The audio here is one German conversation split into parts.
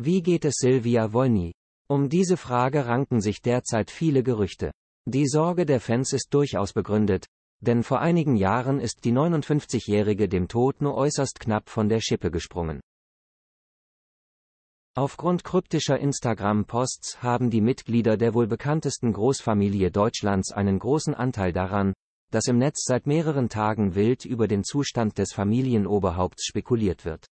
Wie geht es Silvia Wolny? Um diese Frage ranken sich derzeit viele Gerüchte. Die Sorge der Fans ist durchaus begründet, denn vor einigen Jahren ist die 59-Jährige dem Tod nur äußerst knapp von der Schippe gesprungen. Aufgrund kryptischer Instagram-Posts haben die Mitglieder der wohl bekanntesten Großfamilie Deutschlands einen großen Anteil daran, dass im Netz seit mehreren Tagen wild über den Zustand des Familienoberhaupts spekuliert wird.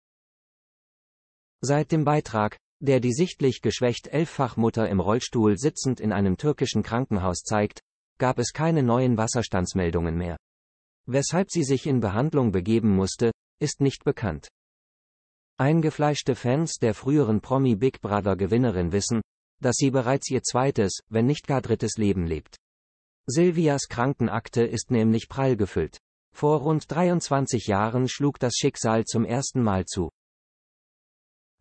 Seit dem Beitrag, der die sichtlich geschwächt Elffachmutter im Rollstuhl sitzend in einem türkischen Krankenhaus zeigt, gab es keine neuen Wasserstandsmeldungen mehr. Weshalb sie sich in Behandlung begeben musste, ist nicht bekannt. Eingefleischte Fans der früheren Promi Big Brother Gewinnerin wissen, dass sie bereits ihr zweites, wenn nicht gar drittes Leben lebt. Silvias Krankenakte ist nämlich prall gefüllt. Vor rund 23 Jahren schlug das Schicksal zum ersten Mal zu.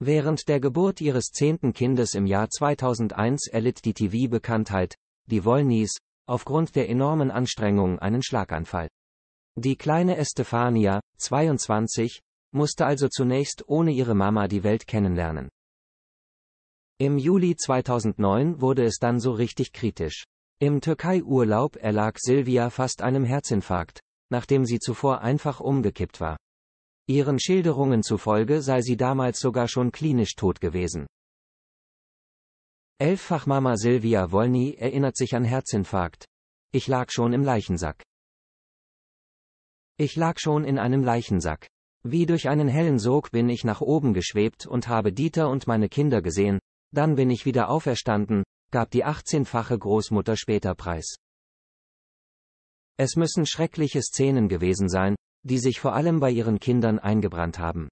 Während der Geburt ihres zehnten Kindes im Jahr 2001 erlitt die TV-Bekanntheit, die Wollnies, aufgrund der enormen Anstrengungen einen Schlaganfall. Die kleine Estefania, 22, musste also zunächst ohne ihre Mama die Welt kennenlernen. Im Juli 2009 wurde es dann so richtig kritisch. Im Türkei-Urlaub erlag Silvia fast einem Herzinfarkt, nachdem sie zuvor einfach umgekippt war. Ihren Schilderungen zufolge sei sie damals sogar schon klinisch tot gewesen. Elffachmama Silvia Wolny erinnert sich an Herzinfarkt. Ich lag schon im Leichensack. Ich lag schon in einem Leichensack. Wie durch einen hellen Sog bin ich nach oben geschwebt und habe Dieter und meine Kinder gesehen, dann bin ich wieder auferstanden, gab die 18-fache Großmutter später preis. Es müssen schreckliche Szenen gewesen sein, die sich vor allem bei ihren Kindern eingebrannt haben.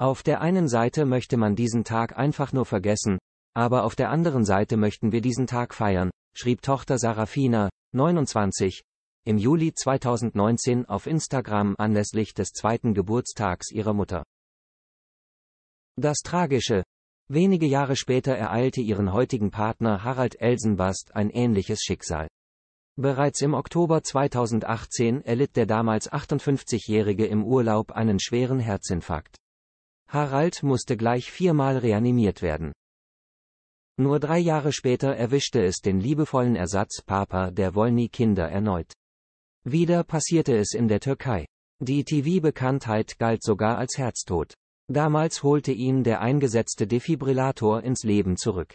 Auf der einen Seite möchte man diesen Tag einfach nur vergessen, aber auf der anderen Seite möchten wir diesen Tag feiern, schrieb Tochter Sarafina, 29, im Juli 2019 auf Instagram anlässlich des zweiten Geburtstags ihrer Mutter. Das Tragische. Wenige Jahre später ereilte ihren heutigen Partner Harald Elsenbast ein ähnliches Schicksal. Bereits im Oktober 2018 erlitt der damals 58-Jährige im Urlaub einen schweren Herzinfarkt. Harald musste gleich viermal reanimiert werden. Nur drei Jahre später erwischte es den liebevollen Ersatz Papa der Wolny-Kinder erneut. Wieder passierte es in der Türkei. Die TV-Bekanntheit galt sogar als Herztod. Damals holte ihn der eingesetzte Defibrillator ins Leben zurück.